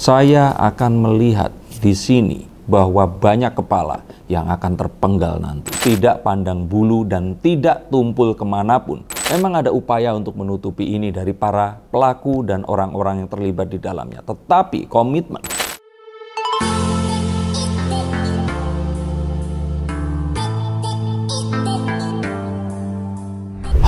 Saya akan melihat di sini bahwa banyak kepala yang akan terpenggal nanti. Tidak pandang bulu dan tidak tumpul kemanapun. Memang ada upaya untuk menutupi ini dari para pelaku dan orang-orang yang terlibat di dalamnya. Tetapi komitmen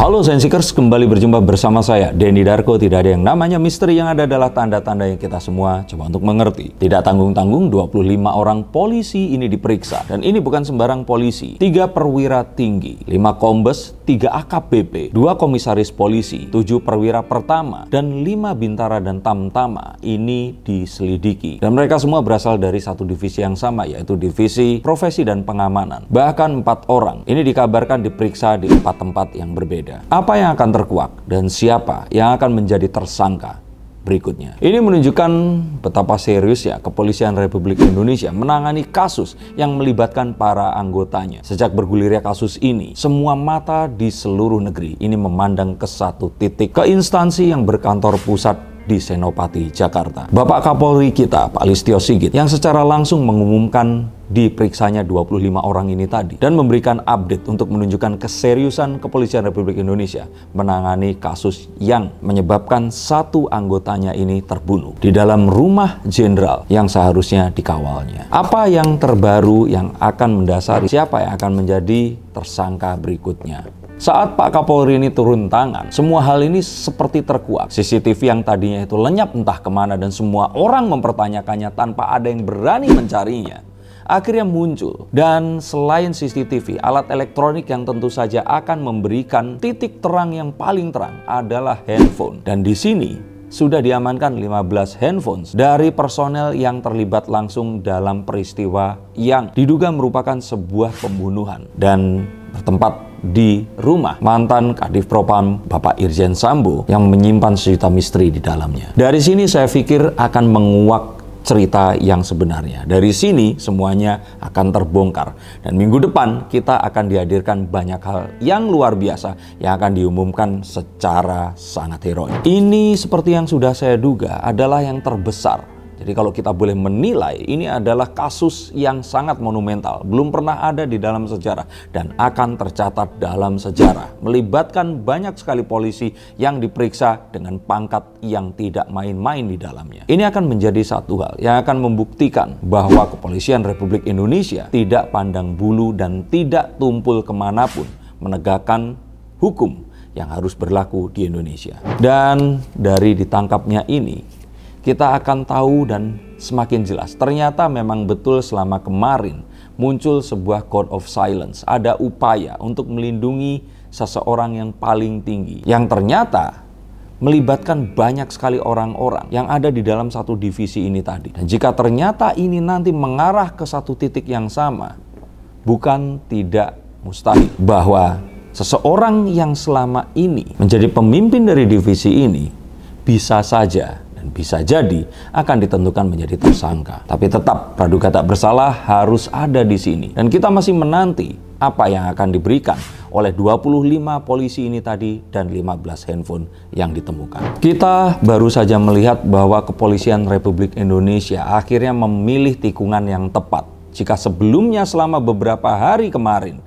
Halo Sensikers, kembali berjumpa bersama saya, Denny Darko. Tidak ada yang namanya misteri, yang ada adalah tanda-tanda yang kita semua coba untuk mengerti. Tidak tanggung-tanggung, 25 orang polisi ini diperiksa. Dan ini bukan sembarang polisi. tiga perwira tinggi, lima kombes, tiga AKBP, dua komisaris polisi, tujuh perwira pertama, dan lima bintara dan tamtama ini diselidiki. Dan mereka semua berasal dari satu divisi yang sama, yaitu divisi profesi dan pengamanan. Bahkan empat orang, ini dikabarkan diperiksa di empat tempat yang berbeda. Apa yang akan terkuak dan siapa yang akan menjadi tersangka berikutnya. Ini menunjukkan betapa serius ya kepolisian Republik Indonesia menangani kasus yang melibatkan para anggotanya. Sejak bergulirnya kasus ini, semua mata di seluruh negeri ini memandang ke satu titik ke instansi yang berkantor pusat di Senopati, Jakarta. Bapak Kapolri kita, Pak Listio Sigit, yang secara langsung mengumumkan diperiksanya 25 orang ini tadi dan memberikan update untuk menunjukkan keseriusan kepolisian Republik Indonesia menangani kasus yang menyebabkan satu anggotanya ini terbunuh di dalam rumah jenderal yang seharusnya dikawalnya. Apa yang terbaru yang akan mendasari siapa yang akan menjadi tersangka berikutnya? Saat Pak Kapolri ini turun tangan, semua hal ini seperti terkuak. CCTV yang tadinya itu lenyap entah kemana dan semua orang mempertanyakannya tanpa ada yang berani mencarinya akhirnya muncul. Dan selain CCTV, alat elektronik yang tentu saja akan memberikan titik terang yang paling terang adalah handphone. Dan di sini sudah diamankan 15 handphone dari personel yang terlibat langsung dalam peristiwa yang diduga merupakan sebuah pembunuhan dan bertempat di rumah mantan Kadif Propam Bapak Irjen Sambo yang menyimpan sejuta misteri di dalamnya. Dari sini saya pikir akan menguak cerita yang sebenarnya. Dari sini semuanya akan terbongkar. Dan minggu depan kita akan dihadirkan banyak hal yang luar biasa yang akan diumumkan secara sangat heroik. Ini seperti yang sudah saya duga adalah yang terbesar jadi kalau kita boleh menilai ini adalah kasus yang sangat monumental, belum pernah ada di dalam sejarah dan akan tercatat dalam sejarah. Melibatkan banyak sekali polisi yang diperiksa dengan pangkat yang tidak main-main di dalamnya. Ini akan menjadi satu hal yang akan membuktikan bahwa kepolisian Republik Indonesia tidak pandang bulu dan tidak tumpul kemanapun menegakkan hukum yang harus berlaku di Indonesia. Dan dari ditangkapnya ini, kita akan tahu dan semakin jelas. Ternyata memang betul selama kemarin muncul sebuah code of silence. Ada upaya untuk melindungi seseorang yang paling tinggi. Yang ternyata melibatkan banyak sekali orang-orang yang ada di dalam satu divisi ini tadi. Dan jika ternyata ini nanti mengarah ke satu titik yang sama, bukan tidak mustahil bahwa seseorang yang selama ini menjadi pemimpin dari divisi ini bisa saja dan bisa jadi akan ditentukan menjadi tersangka. Tapi tetap praduga tak bersalah harus ada di sini dan kita masih menanti apa yang akan diberikan oleh 25 polisi ini tadi dan 15 handphone yang ditemukan. Kita baru saja melihat bahwa kepolisian Republik Indonesia akhirnya memilih tikungan yang tepat. Jika sebelumnya selama beberapa hari kemarin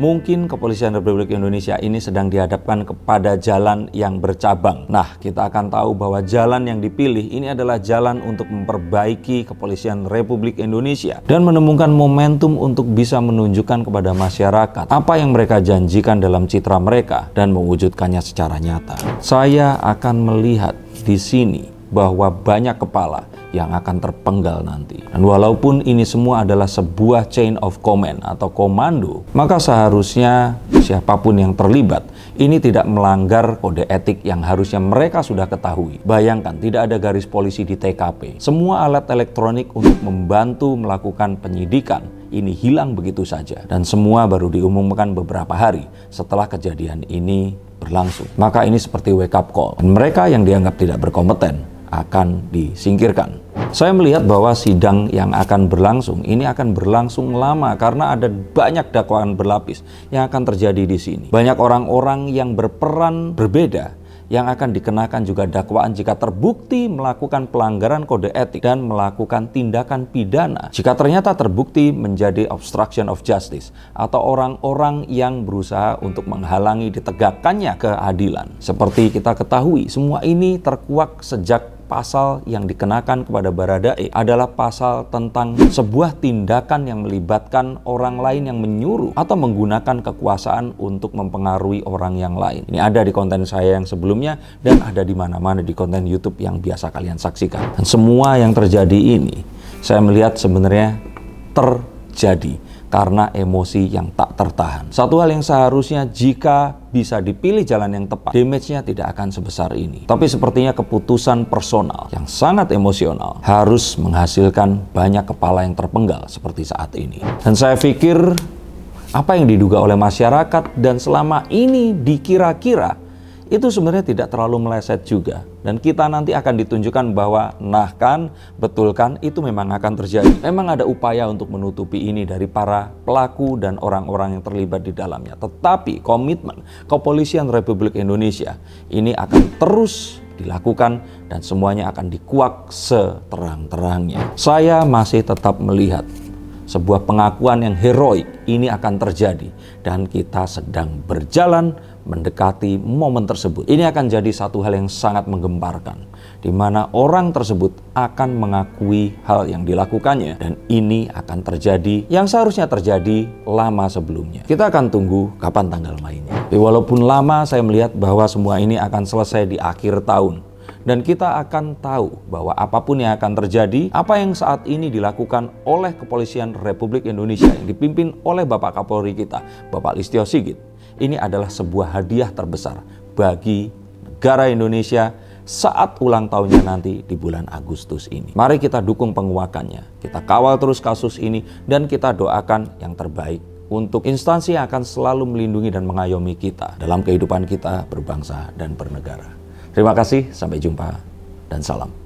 Mungkin kepolisian Republik Indonesia ini sedang dihadapkan kepada jalan yang bercabang. Nah, kita akan tahu bahwa jalan yang dipilih ini adalah jalan untuk memperbaiki kepolisian Republik Indonesia dan menemukan momentum untuk bisa menunjukkan kepada masyarakat apa yang mereka janjikan dalam citra mereka dan mewujudkannya secara nyata. Saya akan melihat di sini bahwa banyak kepala yang akan terpenggal nanti. Dan walaupun ini semua adalah sebuah chain of command atau komando, maka seharusnya siapapun yang terlibat ini tidak melanggar kode etik yang harusnya mereka sudah ketahui. Bayangkan, tidak ada garis polisi di TKP. Semua alat elektronik untuk membantu melakukan penyidikan ini hilang begitu saja dan semua baru diumumkan beberapa hari setelah kejadian ini berlangsung. Maka ini seperti wake up call. Dan mereka yang dianggap tidak berkompeten akan disingkirkan. Saya melihat bahwa sidang yang akan berlangsung ini akan berlangsung lama karena ada banyak dakwaan berlapis yang akan terjadi di sini. Banyak orang-orang yang berperan berbeda yang akan dikenakan juga dakwaan jika terbukti melakukan pelanggaran kode etik dan melakukan tindakan pidana. Jika ternyata terbukti menjadi obstruction of justice atau orang-orang yang berusaha untuk menghalangi ditegakkannya keadilan. Seperti kita ketahui, semua ini terkuak sejak pasal yang dikenakan kepada Baradae adalah pasal tentang sebuah tindakan yang melibatkan orang lain yang menyuruh atau menggunakan kekuasaan untuk mempengaruhi orang yang lain. Ini ada di konten saya yang sebelumnya dan ada di mana-mana di konten YouTube yang biasa kalian saksikan. Dan semua yang terjadi ini saya melihat sebenarnya terjadi karena emosi yang tak tertahan. Satu hal yang seharusnya jika bisa dipilih jalan yang tepat, damage-nya tidak akan sebesar ini. Tapi sepertinya keputusan personal yang sangat emosional harus menghasilkan banyak kepala yang terpenggal seperti saat ini. Dan saya pikir apa yang diduga oleh masyarakat dan selama ini dikira-kira itu sebenarnya tidak terlalu meleset juga. Dan kita nanti akan ditunjukkan bahwa nah kan, betul itu memang akan terjadi. Memang ada upaya untuk menutupi ini dari para pelaku dan orang-orang yang terlibat di dalamnya. Tetapi komitmen Kepolisian Republik Indonesia ini akan terus dilakukan dan semuanya akan dikuak seterang-terangnya. Saya masih tetap melihat sebuah pengakuan yang heroik ini akan terjadi dan kita sedang berjalan mendekati momen tersebut. Ini akan jadi satu hal yang sangat menggemparkan di mana orang tersebut akan mengakui hal yang dilakukannya dan ini akan terjadi yang seharusnya terjadi lama sebelumnya. Kita akan tunggu kapan tanggal mainnya. Tapi walaupun lama saya melihat bahwa semua ini akan selesai di akhir tahun dan kita akan tahu bahwa apapun yang akan terjadi, apa yang saat ini dilakukan oleh Kepolisian Republik Indonesia yang dipimpin oleh Bapak Kapolri kita, Bapak Listio Sigit, ini adalah sebuah hadiah terbesar bagi negara Indonesia saat ulang tahunnya nanti di bulan Agustus ini. Mari kita dukung penguakannya, kita kawal terus kasus ini, dan kita doakan yang terbaik untuk instansi yang akan selalu melindungi dan mengayomi kita dalam kehidupan kita berbangsa dan bernegara. Terima kasih, sampai jumpa dan salam.